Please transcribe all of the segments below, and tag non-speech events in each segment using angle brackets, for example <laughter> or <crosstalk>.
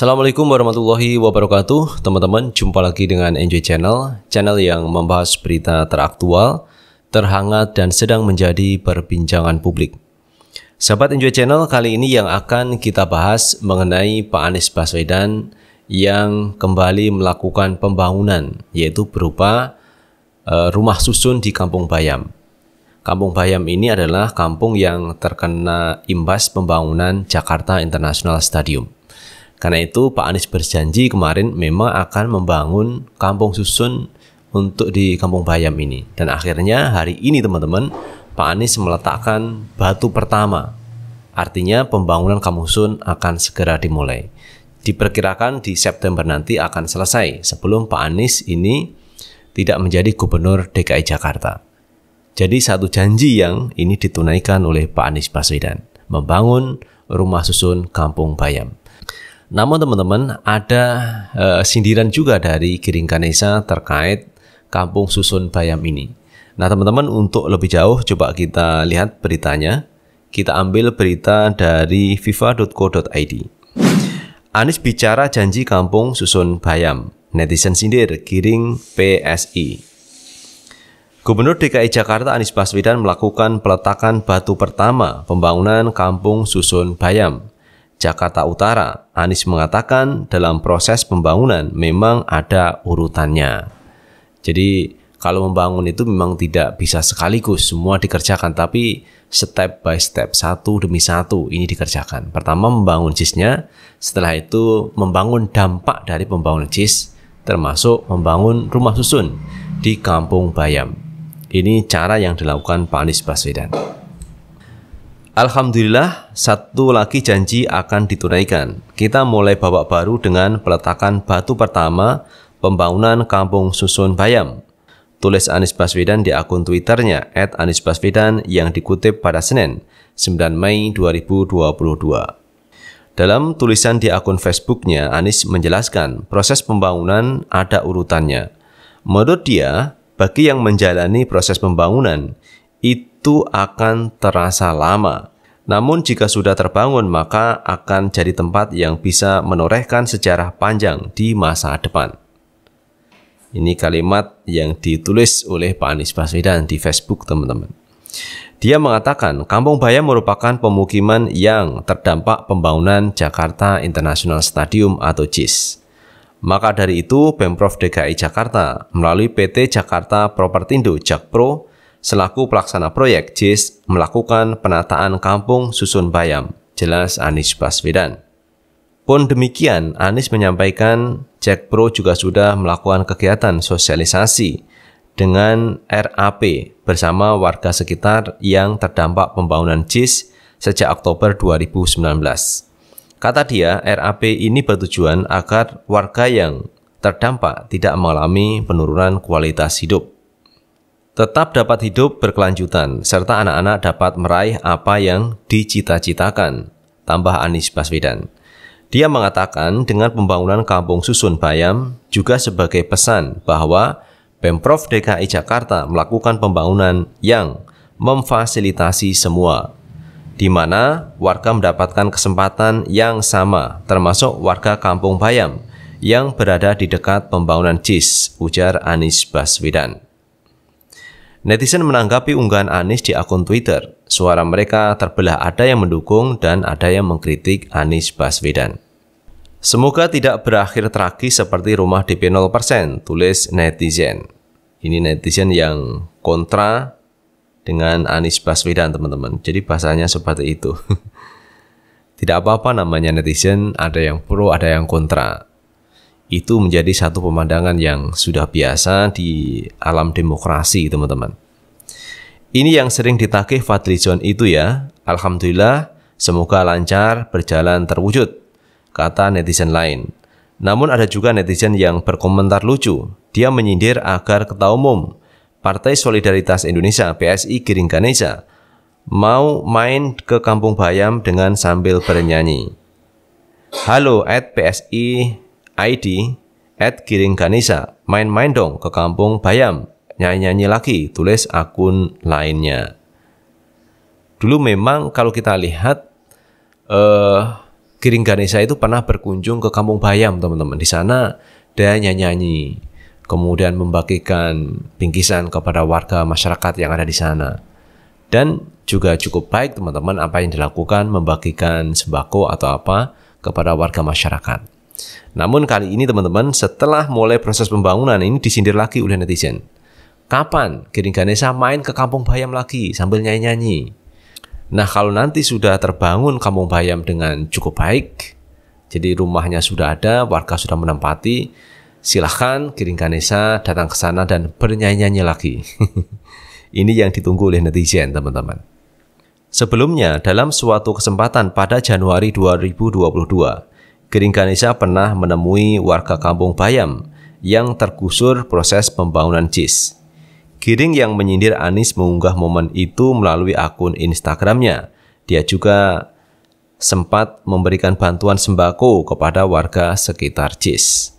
Assalamualaikum warahmatullahi wabarakatuh Teman-teman, jumpa lagi dengan Enjoy Channel Channel yang membahas berita teraktual, terhangat, dan sedang menjadi perbincangan publik Sahabat Enjoy Channel, kali ini yang akan kita bahas mengenai Pak Anies Baswedan yang kembali melakukan pembangunan yaitu berupa e, rumah susun di Kampung Bayam Kampung Bayam ini adalah kampung yang terkena imbas pembangunan Jakarta International Stadium karena itu Pak Anies berjanji kemarin memang akan membangun kampung susun untuk di Kampung Bayam ini. Dan akhirnya hari ini teman-teman, Pak Anies meletakkan batu pertama. Artinya pembangunan kampung susun akan segera dimulai. Diperkirakan di September nanti akan selesai sebelum Pak Anies ini tidak menjadi gubernur DKI Jakarta. Jadi satu janji yang ini ditunaikan oleh Pak Anies Baswedan, membangun rumah susun Kampung Bayam. Namun teman-teman ada e, sindiran juga dari Giring Ganesa terkait kampung susun bayam ini. Nah teman-teman untuk lebih jauh coba kita lihat beritanya. Kita ambil berita dari viva.co.id. Anies bicara janji kampung susun bayam. Netizen sindir Giring PSI. Gubernur DKI Jakarta Anies Baswedan melakukan peletakan batu pertama pembangunan kampung susun bayam Jakarta Utara, Anies mengatakan dalam proses pembangunan memang ada urutannya. Jadi kalau membangun itu memang tidak bisa sekaligus semua dikerjakan, tapi step by step, satu demi satu ini dikerjakan. Pertama membangun jis setelah itu membangun dampak dari pembangunan JIS, termasuk membangun rumah susun di Kampung Bayam. Ini cara yang dilakukan Pak Anies Baswedan. Alhamdulillah, satu lagi janji akan ditunaikan. Kita mulai babak baru dengan peletakan batu pertama pembangunan Kampung Susun Bayam. Tulis Anies Baswedan di akun Twitternya @aniesbaswedan yang dikutip pada Senin, 9 Mei 2022. Dalam tulisan di akun Facebooknya, Anies menjelaskan proses pembangunan ada urutannya. Menurut dia, bagi yang menjalani proses pembangunan, itu itu akan terasa lama. Namun jika sudah terbangun maka akan jadi tempat yang bisa menorehkan sejarah panjang di masa depan. Ini kalimat yang ditulis oleh Pak Anies Baswedan di Facebook teman-teman. Dia mengatakan, Kampung Bayam merupakan pemukiman yang terdampak pembangunan Jakarta International Stadium atau JIS. Maka dari itu, Pemprov DKI Jakarta melalui PT Jakarta Propertindo Jakpro selaku pelaksana proyek JIS melakukan penataan kampung susun bayam, jelas Anies Baswedan. Pun demikian, Anies menyampaikan Jack Pro juga sudah melakukan kegiatan sosialisasi dengan RAP bersama warga sekitar yang terdampak pembangunan JIS sejak Oktober 2019. Kata dia, RAP ini bertujuan agar warga yang terdampak tidak mengalami penurunan kualitas hidup tetap dapat hidup berkelanjutan, serta anak-anak dapat meraih apa yang dicita-citakan, tambah Anies Baswedan. Dia mengatakan dengan pembangunan kampung susun Bayam juga sebagai pesan bahwa Pemprov DKI Jakarta melakukan pembangunan yang memfasilitasi semua, di mana warga mendapatkan kesempatan yang sama, termasuk warga kampung Bayam yang berada di dekat pembangunan JIS, ujar Anies Baswedan. Netizen menanggapi unggahan Anies di akun Twitter. Suara mereka terbelah ada yang mendukung dan ada yang mengkritik Anies Baswedan. Semoga tidak berakhir tragis seperti rumah DP 0%, tulis netizen. Ini netizen yang kontra dengan Anies Baswedan, teman-teman. Jadi bahasanya seperti itu. <laughs> tidak apa-apa namanya netizen, ada yang pro, ada yang kontra itu menjadi satu pemandangan yang sudah biasa di alam demokrasi, teman-teman. Ini yang sering ditagih John itu ya. Alhamdulillah, semoga lancar berjalan terwujud, kata netizen lain. Namun ada juga netizen yang berkomentar lucu. Dia menyindir agar Ketua Umum Partai Solidaritas Indonesia PSI Giring Ganesha mau main ke Kampung Bayam dengan sambil bernyanyi. Halo at PSI ID at Giring Ganesha. Main-main dong ke kampung Bayam. Nyanyi-nyanyi lagi, tulis akun lainnya. Dulu memang kalau kita lihat uh, Giring Ganesha itu pernah berkunjung ke kampung Bayam, teman-teman. Di sana dia nyanyi-nyanyi, kemudian membagikan bingkisan kepada warga masyarakat yang ada di sana. Dan juga cukup baik teman-teman apa yang dilakukan membagikan sembako atau apa kepada warga masyarakat. Namun kali ini teman-teman setelah mulai proses pembangunan ini disindir lagi oleh netizen. Kapan Giring Ganesa main ke Kampung Bayam lagi sambil nyanyi-nyanyi? Nah kalau nanti sudah terbangun Kampung Bayam dengan cukup baik, jadi rumahnya sudah ada, warga sudah menempati, silahkan Giring Ganesa datang ke sana dan bernyanyi-nyanyi lagi. <laughs> Ini yang ditunggu oleh netizen teman-teman. Sebelumnya, dalam suatu kesempatan pada Januari 2022, Geringganesa pernah menemui warga kampung Bayam yang tergusur proses pembangunan Cis. Giring yang menyindir Anis mengunggah momen itu melalui akun Instagramnya. Dia juga sempat memberikan bantuan sembako kepada warga sekitar Cis.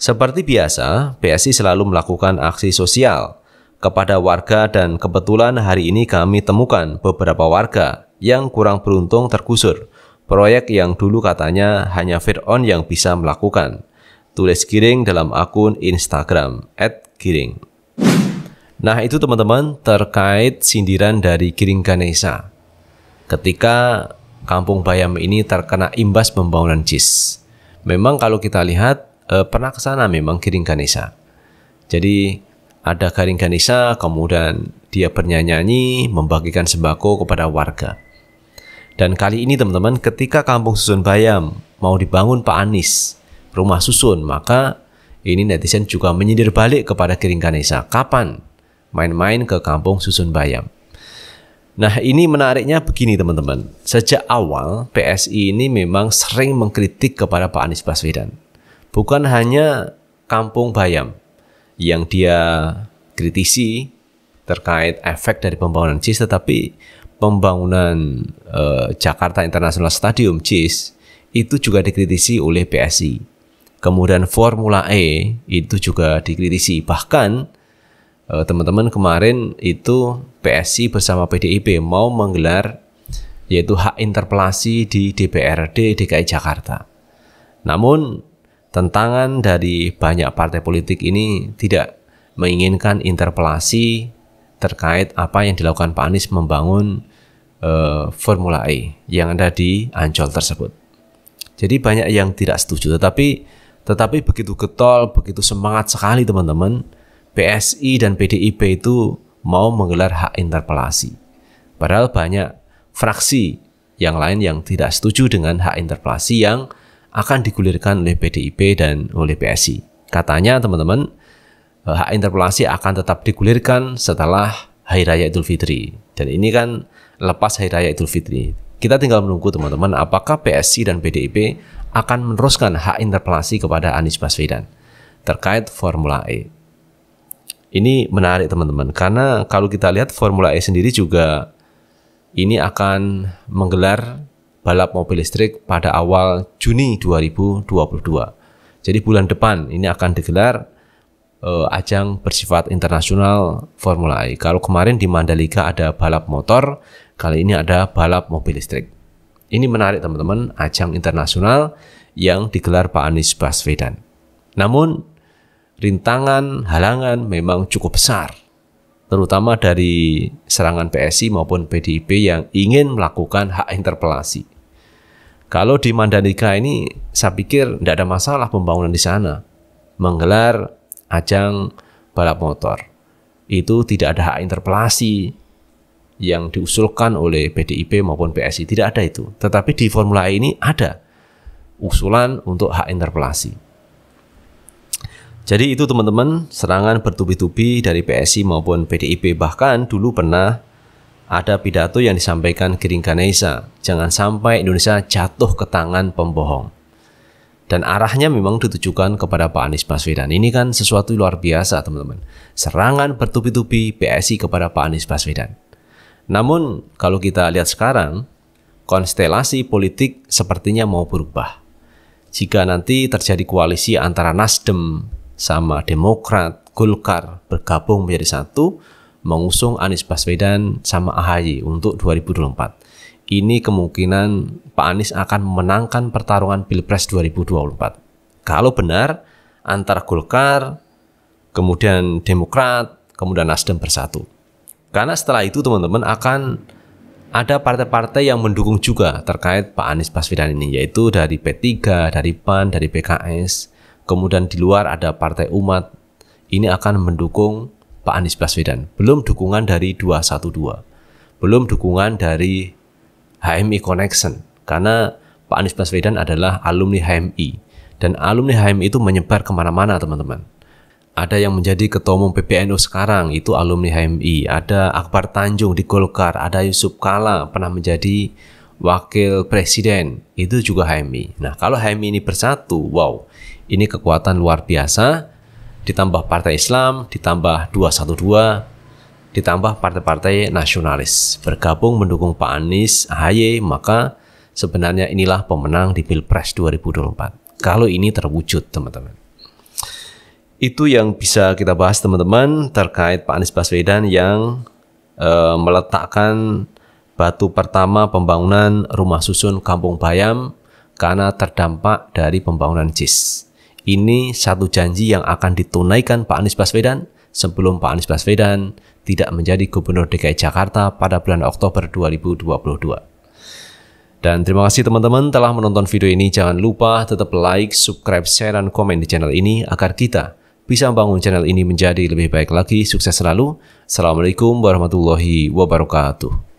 Seperti biasa, PSI selalu melakukan aksi sosial kepada warga dan kebetulan hari ini kami temukan beberapa warga yang kurang beruntung tergusur Proyek yang dulu katanya hanya Fir'aun yang bisa melakukan. Tulis Giring dalam akun Instagram, at Giring. Nah itu teman-teman terkait sindiran dari Giring Ganesha. Ketika kampung Bayam ini terkena imbas pembangunan JIS. Memang kalau kita lihat, eh, pernah ke sana memang Giring Ganesha. Jadi ada Giring Ganesha, kemudian dia bernyanyi membagikan sembako kepada warga. Dan kali ini teman-teman ketika kampung susun Bayam mau dibangun Pak Anies, rumah susun, maka ini netizen juga menyindir balik kepada Giring Ganesa. Kapan main-main ke kampung susun Bayam? Nah ini menariknya begini teman-teman. Sejak awal PSI ini memang sering mengkritik kepada Pak Anies Baswedan. Bukan hanya kampung Bayam yang dia kritisi terkait efek dari pembangunan CIS tetapi pembangunan eh, Jakarta International Stadium JIS itu juga dikritisi oleh PSI. Kemudian Formula E itu juga dikritisi. Bahkan eh, teman-teman eh, kemarin itu PSI bersama PDIP mau menggelar yaitu hak interpelasi di DPRD DKI Jakarta. Namun tentangan dari banyak partai politik ini tidak menginginkan interpelasi terkait apa yang dilakukan Pak Anies membangun uh, Formula E yang ada di Ancol tersebut. Jadi banyak yang tidak setuju, tetapi tetapi begitu getol, begitu semangat sekali teman-teman, PSI dan PDIP itu mau menggelar hak interpelasi. Padahal banyak fraksi yang lain yang tidak setuju dengan hak interpelasi yang akan digulirkan oleh PDIP dan oleh PSI. Katanya teman-teman, eh, hak interpelasi akan tetap digulirkan setelah Hari Raya Idul Fitri. Dan ini kan lepas Hari Raya Idul Fitri. Kita tinggal menunggu teman-teman apakah PSI dan PDIP akan meneruskan hak interpelasi kepada Anies Baswedan terkait Formula E. Ini menarik teman-teman karena kalau kita lihat Formula E sendiri juga ini akan menggelar balap mobil listrik pada awal Juni 2022. Jadi bulan depan ini akan digelar uh, ajang bersifat internasional Formula E. Kalau kemarin di Mandalika ada balap motor, kali ini ada balap mobil listrik. Ini menarik teman-teman, ajang internasional yang digelar Pak Anies Baswedan. Namun, rintangan, halangan memang cukup besar, terutama dari serangan PSI maupun PDIP yang ingin melakukan hak interpelasi. Kalau di Mandalika ini, saya pikir tidak ada masalah pembangunan di sana. Menggelar ajang balap motor. Itu tidak ada hak interpelasi yang diusulkan oleh PDIP maupun PSI, tidak ada itu. Tetapi di Formula E ini ada usulan untuk hak interpelasi. Jadi itu teman-teman, serangan bertubi-tubi dari PSI maupun PDIP bahkan dulu pernah ada pidato yang disampaikan Giring Ganesa, jangan sampai Indonesia jatuh ke tangan pembohong dan arahnya memang ditujukan kepada Pak Anies Baswedan. Ini kan sesuatu luar biasa, teman-teman. Serangan bertubi-tubi PSI kepada Pak Anies Baswedan. Namun, kalau kita lihat sekarang, konstelasi politik sepertinya mau berubah. Jika nanti terjadi koalisi antara Nasdem sama Demokrat, Golkar bergabung menjadi satu, mengusung Anies Baswedan sama AHY untuk 2024 ini kemungkinan Pak Anies akan memenangkan pertarungan Pilpres 2024. Kalau benar, antara Golkar, kemudian Demokrat, kemudian Nasdem bersatu. Karena setelah itu teman-teman akan ada partai-partai yang mendukung juga terkait Pak Anies Baswedan ini, yaitu dari P3, dari PAN, dari PKS, kemudian di luar ada Partai Umat, ini akan mendukung Pak Anies Baswedan. Belum dukungan dari 212, belum dukungan dari HMI e Connection karena Pak Anies Baswedan adalah alumni HMI e. dan alumni HMI e itu menyebar kemana-mana teman-teman. Ada yang menjadi ketua umum PBNU sekarang itu alumni HMI, ada Akbar Tanjung di Golkar, ada Yusuf Kala pernah menjadi wakil presiden itu juga HMI. Nah kalau HMI ini bersatu, wow ini kekuatan luar biasa ditambah Partai Islam, ditambah 212, ditambah partai-partai nasionalis bergabung mendukung Pak Anies AHY, maka sebenarnya inilah pemenang di Pilpres 2024. Kalau ini terwujud, teman-teman. Itu yang bisa kita bahas, teman-teman, terkait Pak Anies Baswedan yang e, meletakkan batu pertama pembangunan rumah susun Kampung Bayam karena terdampak dari pembangunan JIS. Ini satu janji yang akan ditunaikan Pak Anies Baswedan sebelum Pak Anies Baswedan tidak menjadi Gubernur DKI Jakarta pada bulan Oktober 2022. Dan terima kasih teman-teman telah menonton video ini. Jangan lupa tetap like, subscribe, share, dan komen di channel ini agar kita bisa membangun channel ini menjadi lebih baik lagi. Sukses selalu. Assalamualaikum warahmatullahi wabarakatuh.